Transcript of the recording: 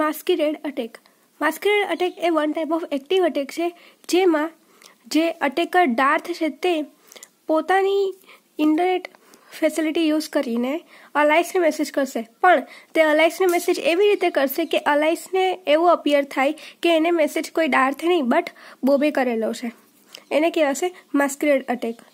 માસ્કિરેડ attack masquerade attack એ one type of active attack છે જેમાં જે અટેકર ડાર્થ છે તે પોતાની ઇન્ટરનેટ ફેસિલિટી યુઝ કરીને અલાઇસને મેસેજ કરશે પણ તે અલાઇસને મેસેજ એવી રીતે કરશે કે અલાઇસને એવો અપિયર થાય કે એને મેસેજ કોઈ ડાર્થ નહીં બટ બોબે કરેલો છે એને કહેવાશે માસ્કરેડ અટેક